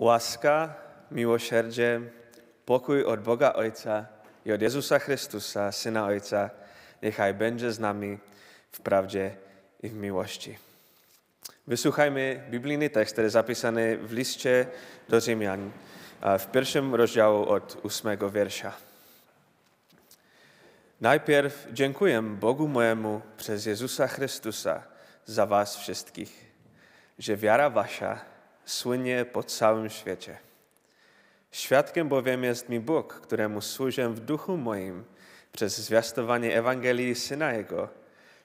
Łaska, miłosierdzie, pokój od Boga Ojca i od Jezusa Chrystusa, Syna Ojca, niechaj będzie z nami w prawdzie i w miłości. Wysłuchajmy biblijny tekst, który jest zapisany w liście do Rzymian w pierwszym rozdziału od ósmego wiersza. Najpierw dziękuję Bogu mojemu przez Jezusa Chrystusa za was wszystkich, że wiara wasza słynie po całym świecie. Świadkiem bowiem jest mi Bóg, któremu służę w duchu moim przez zwiastowanie Ewangelii Syna Jego,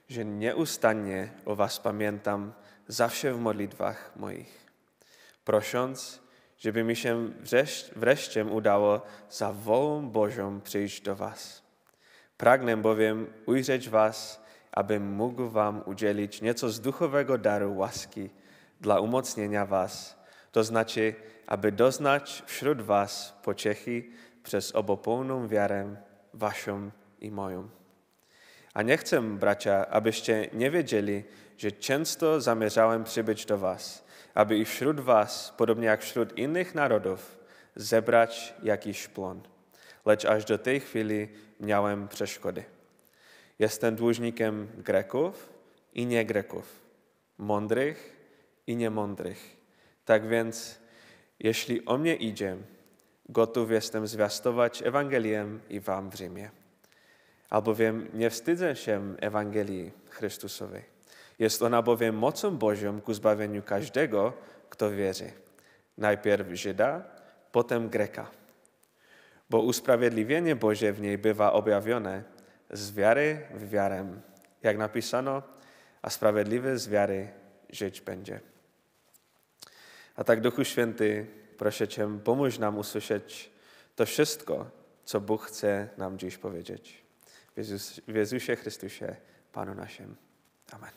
że nieustannie o Was pamiętam zawsze w modlitwach moich, prosząc, żeby mi się wreszcie udało za wolą Bożą przyjść do Was. Pragnę bowiem ujrzeć Was, abym mógł Wam udzielić nieco z duchowego daru łaski, dla umocnienia was, to znaczy, aby doznać wśród was pociechy przez obopólną wiarę waszą i moją. A nie chcę, bracia, abyście nie wiedzieli, że często zamierzałem przybyć do was, aby i wśród was, podobnie jak wśród innych narodów, zebrać jakiś plon. Lecz aż do tej chwili miałem przeszkody. Jestem dłużnikiem Greków i nie Greków, mądrych i niemądrych. Tak więc, jeśli o mnie idzie, gotów jestem zwiastować Ewangelię i Wam w Rzymie. Albowiem nie wstydzę się Ewangelii Chrystusowej. Jest ona bowiem mocą Bożą ku zbawieniu każdego, kto wierzy. Najpierw Żyda, potem Greka. Bo usprawiedliwienie Boże w niej bywa objawione z wiary w wiarę. Jak napisano, a sprawiedliwy z wiary żyć będzie. A tak Duchu Święty, proszę Cię, pomóż nam usłyszeć to wszystko, co Bóg chce nam dziś powiedzieć. W, Jezus, w Jezusie Chrystusie, Panu naszym. Amen.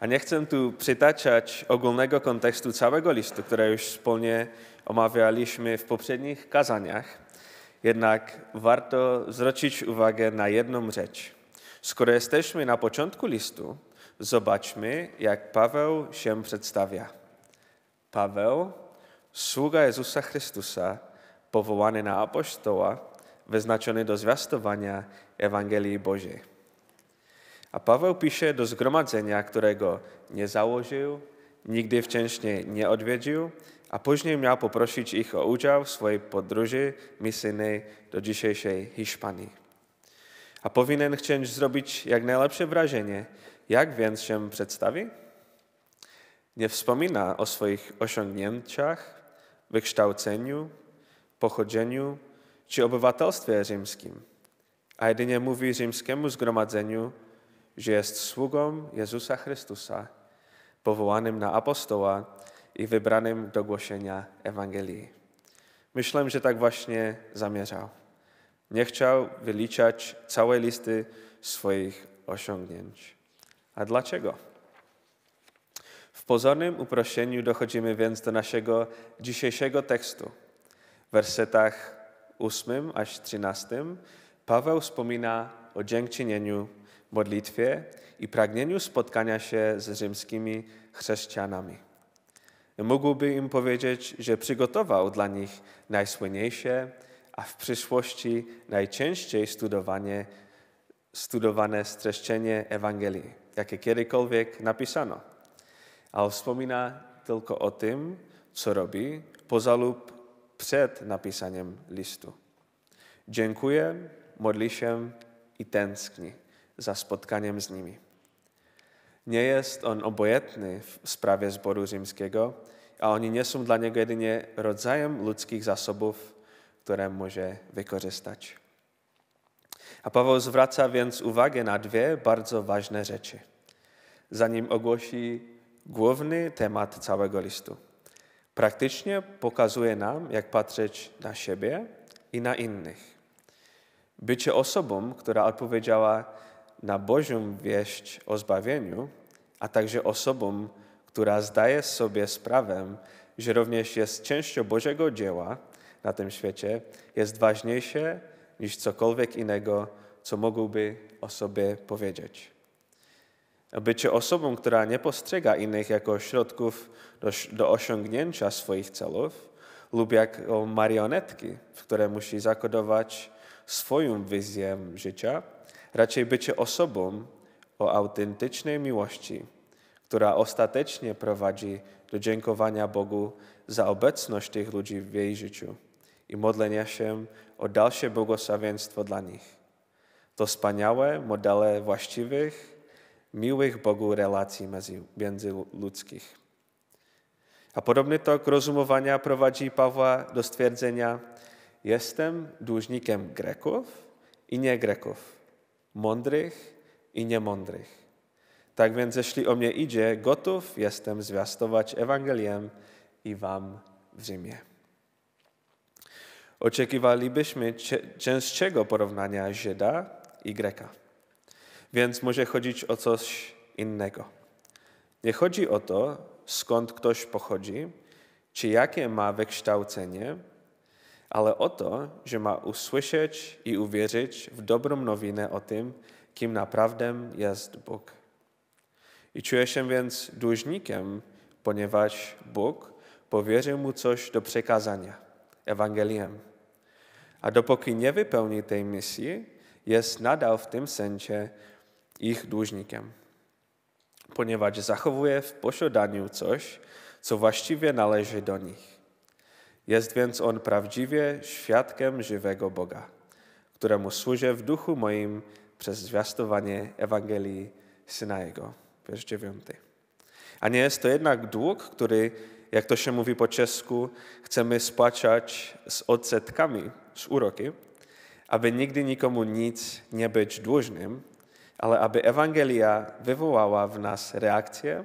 A nie chcę tu przytaczać ogólnego kontekstu całego listu, które już wspólnie omawialiśmy w poprzednich kazaniach, jednak warto zwrócić uwagę na jedną rzecz. Skoro jesteśmy na początku listu, zobaczmy, jak Paweł się przedstawia. Paweł, sługa Jezusa Chrystusa, powołany na apostoła, wyznaczony do zwiastowania Ewangelii Bożej. A Paweł pisze do zgromadzenia, którego nie założył, nigdy wcześniej nie odwiedził, a później miał poprosić ich o udział w swojej podróży misyjnej do dzisiejszej Hiszpanii. A powinien chcieć zrobić jak najlepsze wrażenie. Jak więc się przedstawi? Nie wspomina o swoich osiągnięciach, wykształceniu, pochodzeniu czy obywatelstwie rzymskim, a jedynie mówi rzymskiemu zgromadzeniu, że jest sługą Jezusa Chrystusa powołanym na apostoła i wybranym do głoszenia Ewangelii. Myślę, że tak właśnie zamierzał. Nie chciał wyliczać całej listy swoich osiągnięć. A dlaczego? W pozornym uproszczeniu dochodzimy więc do naszego dzisiejszego tekstu. W wersetach 8 aż 13 Paweł wspomina o dziękczynieniu modlitwie i pragnieniu spotkania się z rzymskimi chrześcijanami. Mógłby im powiedzieć, że przygotował dla nich najsłynniejsze, a w przyszłości najczęściej studowanie, studowane streszczenie Ewangelii, jakie kiedykolwiek napisano. Ale wspomina tylko o tym, co robi poza lub przed napisaniem listu. Dziękuję, modli się i tęskni za spotkaniem z nimi. Nie jest on obojętny w sprawie zboru rzymskiego, a oni nie są dla niego jedynie rodzajem ludzkich zasobów, które może wykorzystać. A Paweł zwraca więc uwagę na dwie bardzo ważne rzeczy, zanim ogłosi główny temat całego listu. Praktycznie pokazuje nam, jak patrzeć na siebie i na innych. Bycie osobą, która odpowiedziała na Bożą wieść o zbawieniu, a także osobom, która zdaje sobie sprawę, że również jest częścią Bożego dzieła na tym świecie, jest ważniejsze niż cokolwiek innego, co mógłby o sobie powiedzieć. Bycie osobą, która nie postrzega innych jako środków do, do osiągnięcia swoich celów lub jako marionetki, w które musi zakodować swoją wizję życia – Raczej bycie osobą o autentycznej miłości, która ostatecznie prowadzi do dziękowania Bogu za obecność tych ludzi w jej życiu i modlenia się o dalsze błogosławieństwo dla nich. To wspaniałe modele właściwych, miłych Bogu relacji międzyludzkich. A podobny tok rozumowania prowadzi Pawła do stwierdzenia: Jestem dłużnikiem Greków i nie Greków mądrych i niemądrych. Tak więc, jeśli o mnie idzie, gotów jestem zwiastować Ewangeliem i Wam w Rzymie. Oczekiwalibyśmy częstszego porównania Żyda i Greka, więc może chodzić o coś innego. Nie chodzi o to, skąd ktoś pochodzi, czy jakie ma wykształcenie, ale o to, że ma usłyszeć i uwierzyć w dobrą nowinę o tym, kim naprawdę jest Bóg. I czuje się więc dłużnikiem, ponieważ Bóg powierzył mu coś do przekazania Ewangeliem. A dopóki nie wypełni tej misji, jest nadal w tym sensie ich dłużnikiem, ponieważ zachowuje w posiadaniu coś, co właściwie należy do nich. Jest więc on prawdziwie świadkiem żywego Boga, któremu służę w duchu moim przez zwiastowanie Ewangelii Syna Jego. Wiersz dziewiąty. A nie jest to jednak dług, który, jak to się mówi po czesku, chcemy spłacać z odsetkami, z uroki, aby nigdy nikomu nic nie być dłużnym, ale aby Ewangelia wywołała w nas reakcję,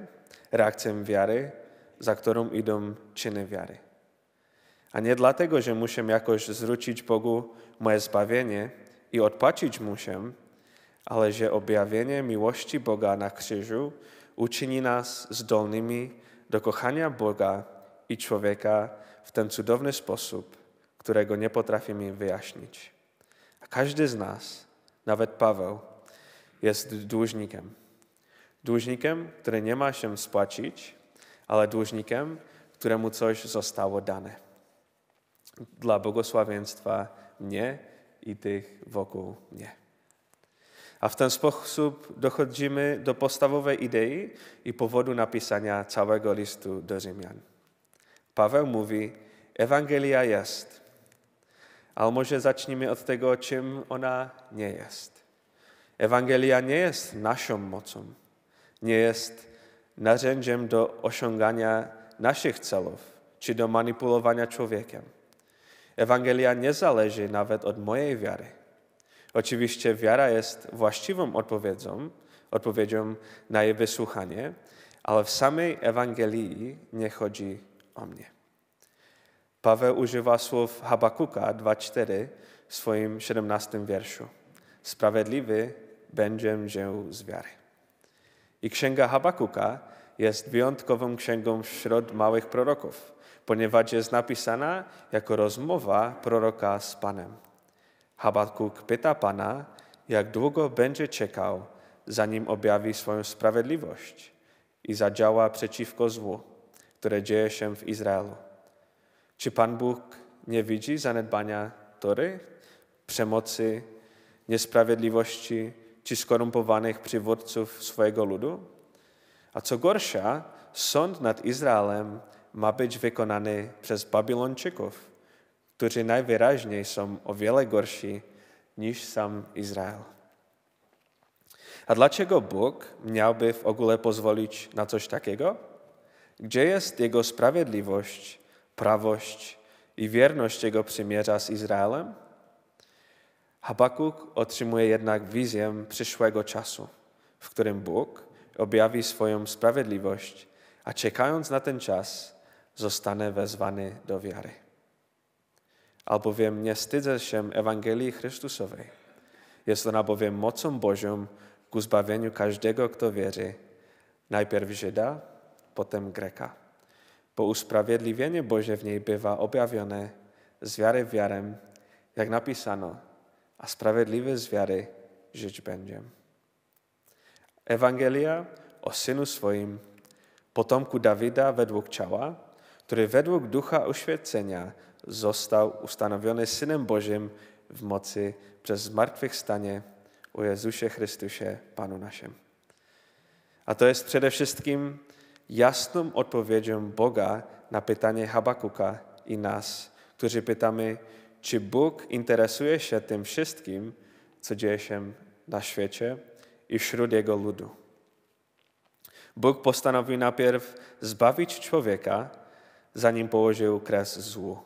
reakcję wiary, za którą idą czyny wiary. A nie dlatego, że muszę jakoś zwrócić Bogu moje zbawienie i odpłacić mu się, ale że objawienie miłości Boga na krzyżu uczyni nas zdolnymi do kochania Boga i człowieka w ten cudowny sposób, którego nie potrafimy wyjaśnić. A każdy z nas, nawet Paweł, jest dłużnikiem. Dłużnikiem, który nie ma się spłacić, ale dłużnikiem, któremu coś zostało dane dla błogosławieństwa mnie i tych wokół mnie. A w ten sposób dochodzimy do podstawowej idei i powodu napisania całego listu do Rzymian. Paweł mówi: Ewangelia jest, ale może zacznijmy od tego, czym ona nie jest. Ewangelia nie jest naszą mocą, nie jest narzędziem do osiągania naszych celów czy do manipulowania człowiekiem Ewangelia nie zależy nawet od mojej wiary. Oczywiście wiara jest właściwą odpowiedzią, odpowiedzią na jej wysłuchanie, ale w samej Ewangelii nie chodzi o mnie. Paweł używa słów Habakuka 2:4 w swoim 17 wierszu. Sprawiedliwy będzie żył z wiary. I księga Habakuka jest wyjątkową księgą wśród małych proroków, ponieważ jest napisana jako rozmowa proroka z Panem. Habakuk pyta Pana, jak długo będzie czekał, zanim objawi swoją sprawiedliwość i zadziała przeciwko złu, które dzieje się w Izraelu. Czy Pan Bóg nie widzi zaniedbania Tory, przemocy, niesprawiedliwości czy skorumpowanych przywódców swojego ludu? A co gorsza, sąd nad Izraelem ma być wykonany przez Babilończyków, którzy najwyraźniej są o wiele gorsi niż sam Izrael. A dlaczego Bóg miałby w ogóle pozwolić na coś takiego? Gdzie jest Jego sprawiedliwość, prawość i wierność Jego przymierza z Izraelem? Habakuk otrzymuje jednak wizję przyszłego czasu, w którym Bóg objawi swoją sprawiedliwość, a czekając na ten czas, zostanę wezwany do wiary. Albowiem nie wstydzę się Ewangelii Chrystusowej. Jest ona bowiem mocą Bożą ku zbawieniu każdego, kto wierzy, najpierw Żyda, potem Greka. Bo usprawiedliwienie Boże w niej bywa objawione z wiary w wiarę, jak napisano, a sprawiedliwy z wiary żyć będzie. Ewangelia o Synu swoim, potomku Dawida według ciała, który według ducha oświecenia został ustanowiony Synem Bożym w mocy przez zmartwychwstanie o Jezusie Chrystusie, Panu naszym. A to jest przede wszystkim jasną odpowiedzią Boga na pytanie Habakuka i nas, którzy pytamy, czy Bóg interesuje się tym wszystkim, co dzieje się na świecie i wśród Jego ludu. Bóg postanowił najpierw zbawić człowieka, zanim położył kres złu.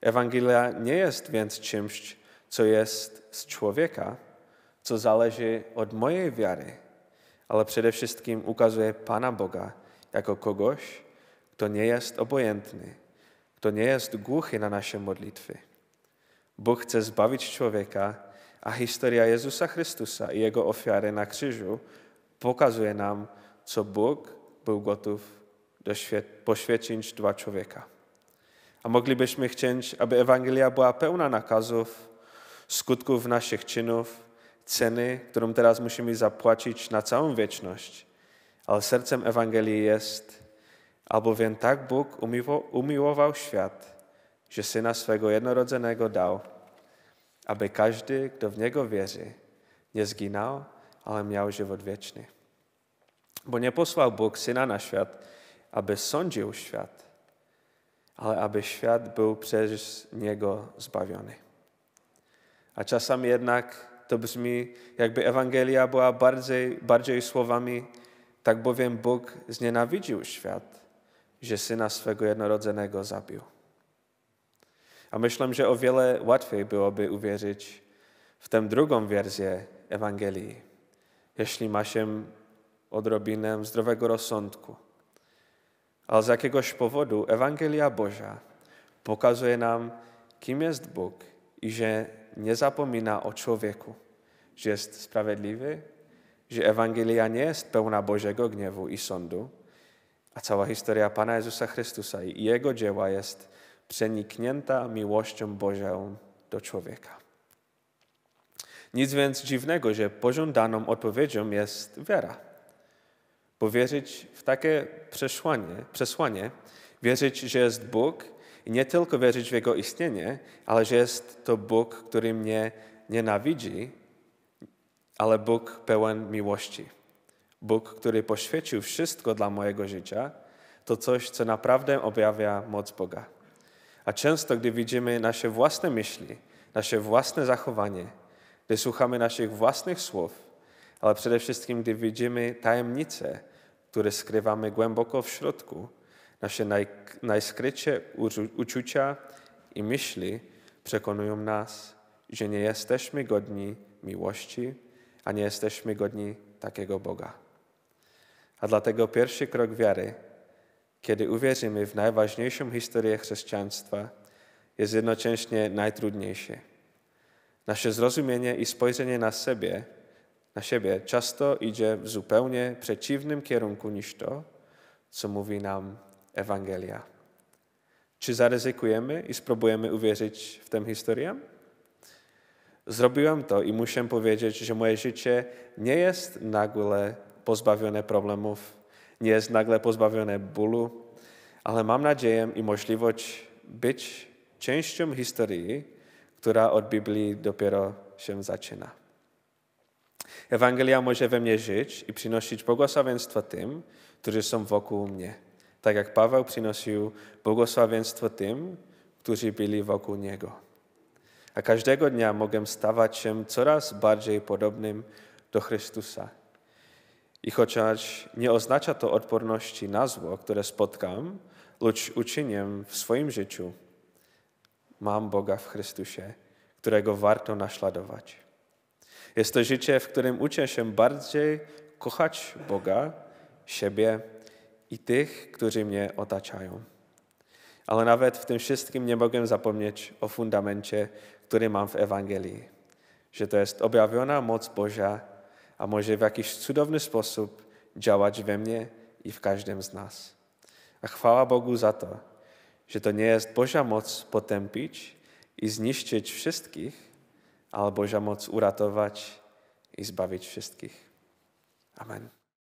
Ewangelia nie jest więc czymś, co jest z człowieka, co zależy od mojej wiary, ale przede wszystkim ukazuje Pana Boga jako kogoś, kto nie jest obojętny, kto nie jest głuchy na nasze modlitwy. Bóg chce zbawić człowieka, a historia Jezusa Chrystusa i Jego ofiary na krzyżu pokazuje nam, co Bóg był gotów poświęcić dwa człowieka. A moglibyśmy chcieć, aby Ewangelia była pełna nakazów, skutków naszych czynów, ceny, którą teraz musimy zapłacić na całą wieczność. Ale sercem Ewangelii jest, albowiem tak Bóg umiłował świat, że Syna swego jednorodzonego dał, aby każdy, kto w Niego wierzy, nie zginął, ale miał żywot wieczny. Bo nie posłał Bóg Syna na świat, aby sądził świat, ale aby świat był przez niego zbawiony. A czasami jednak to brzmi, jakby Ewangelia była bardziej, bardziej słowami, tak bowiem Bóg znienawidził świat, że syna swego jednorodzonego zabił. A myślę, że o wiele łatwiej byłoby uwierzyć w tę drugą wersję Ewangelii, jeśli ma się odrobinę zdrowego rozsądku ale z jakiegoś powodu Ewangelia Boża pokazuje nam, kim jest Bóg i że nie zapomina o człowieku, że jest sprawiedliwy, że Ewangelia nie jest pełna Bożego gniewu i sądu, a cała historia Pana Jezusa Chrystusa i Jego dzieła jest przeniknięta miłością Bożą do człowieka. Nic więc dziwnego, że pożądaną odpowiedzią jest wiara bo wierzyć w takie przesłanie, przesłanie, wierzyć, że jest Bóg i nie tylko wierzyć w Jego istnienie, ale że jest to Bóg, który mnie nienawidzi, ale Bóg pełen miłości. Bóg, który poświęcił wszystko dla mojego życia, to coś, co naprawdę objawia moc Boga. A często, gdy widzimy nasze własne myśli, nasze własne zachowanie, gdy słuchamy naszych własnych słów, ale przede wszystkim, gdy widzimy tajemnice, które skrywamy głęboko w środku, nasze naj, najskrycie uczucia i myśli przekonują nas, że nie jesteśmy godni miłości, a nie jesteśmy godni takiego Boga. A dlatego pierwszy krok wiary, kiedy uwierzymy w najważniejszą historię chrześcijaństwa, jest jednocześnie najtrudniejszy. Nasze zrozumienie i spojrzenie na siebie na siebie, często idzie w zupełnie przeciwnym kierunku niż to, co mówi nam Ewangelia. Czy zaryzykujemy i spróbujemy uwierzyć w tę historię? Zrobiłem to i muszę powiedzieć, że moje życie nie jest nagle pozbawione problemów, nie jest nagle pozbawione bólu, ale mam nadzieję i możliwość być częścią historii, która od Biblii dopiero się zaczyna. Ewangelia może we mnie żyć i przynosić błogosławieństwo tym, którzy są wokół mnie. Tak jak Paweł przynosił błogosławieństwo tym, którzy byli wokół niego. A każdego dnia mogę stawać się coraz bardziej podobnym do Chrystusa. I chociaż nie oznacza to odporności na zło, które spotkam, lecz uczynię w swoim życiu, mam Boga w Chrystusie, którego warto naśladować. Jest to życie, w którym uczę się bardziej kochać Boga, siebie i tych, którzy mnie otaczają. Ale nawet w tym wszystkim nie mogę zapomnieć o fundamencie, który mam w Ewangelii, że to jest objawiona moc Boża, a może w jakiś cudowny sposób działać we mnie i w każdym z nas. A chwała Bogu za to, że to nie jest Boża moc potępić i zniszczyć wszystkich, ale Božia moc uratovať i zbaviť všetkých. Amen.